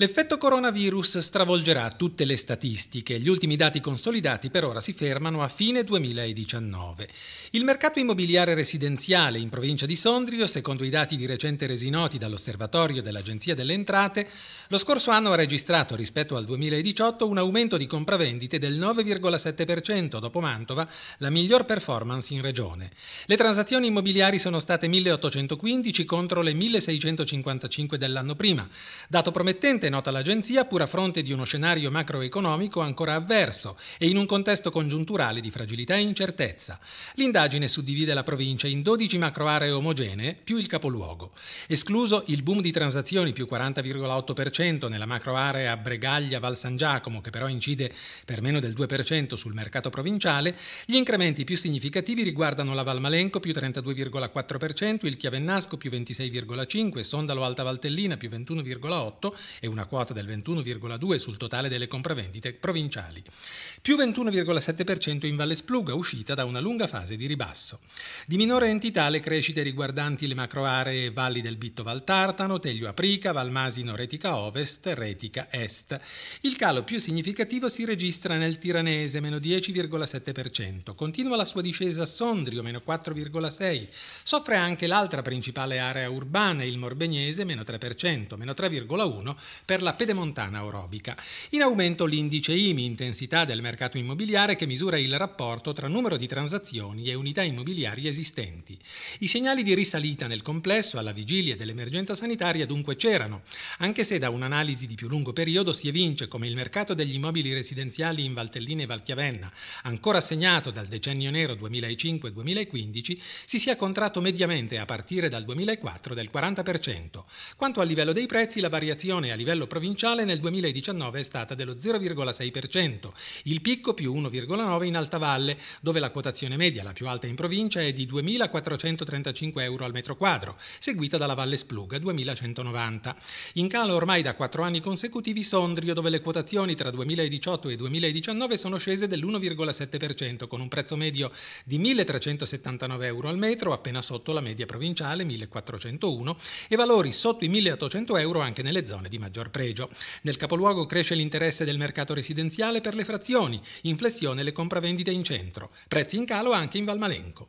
L'effetto coronavirus stravolgerà tutte le statistiche. Gli ultimi dati consolidati per ora si fermano a fine 2019. Il mercato immobiliare residenziale in provincia di Sondrio, secondo i dati di recente resi noti dall'osservatorio dell'Agenzia delle Entrate, lo scorso anno ha registrato rispetto al 2018 un aumento di compravendite del 9,7% dopo Mantova, la miglior performance in regione. Le transazioni immobiliari sono state 1815 contro le 1655 dell'anno prima, dato promettente Ovviamente, nota l'agenzia, pur a fronte di uno scenario macroeconomico ancora avverso e in un contesto congiunturale di fragilità e incertezza. L'indagine suddivide la provincia in 12 macro aree omogenee più il capoluogo. Escluso il boom di transazioni più 40,8% nella macro area Bregaglia-Val San Giacomo, che però incide per meno del 2% sul mercato provinciale, gli incrementi più significativi riguardano la Valmalenco più 32,4%, il Chiavennasco più 26,5%, Sondalo Alta Valtellina più 21,8% e una una quota del 21,2% sul totale delle compravendite provinciali, più 21,7% in Valle Spluga uscita da una lunga fase di ribasso. Di minore entità le crescite riguardanti le macro aree valli del Bitto Valtartano, Teglio Aprica, Valmasino Retica Ovest, Retica Est. Il calo più significativo si registra nel Tiranese, meno 10,7%. Continua la sua discesa a Sondrio, meno 4,6%. Soffre anche l'altra principale area urbana, il Morbegnese, meno 3%, meno 3,1% per la pedemontana aerobica. In aumento l'indice IMI, intensità del mercato immobiliare, che misura il rapporto tra numero di transazioni e unità immobiliari esistenti. I segnali di risalita nel complesso alla vigilia dell'emergenza sanitaria dunque c'erano, anche se da un'analisi di più lungo periodo si evince come il mercato degli immobili residenziali in Valtellina e Valchiavenna, ancora segnato dal decennio nero 2005-2015, si sia contratto mediamente a partire dal 2004 del 40%. Quanto al livello dei prezzi, la variazione a livello livello provinciale nel 2019 è stata dello 0,6%, il picco più 1,9 in Alta Valle, dove la quotazione media, la più alta in provincia, è di 2.435 euro al metro quadro, seguita dalla Valle Spluga 2.190. In calo ormai da quattro anni consecutivi Sondrio, dove le quotazioni tra 2018 e 2019 sono scese dell'1,7%, con un prezzo medio di 1.379 euro al metro, appena sotto la media provinciale 1.401, e valori sotto i 1.800 euro anche nelle zone di maggior maggior pregio. Nel capoluogo cresce l'interesse del mercato residenziale per le frazioni, in flessione le compravendite in centro, prezzi in calo anche in Valmalenco.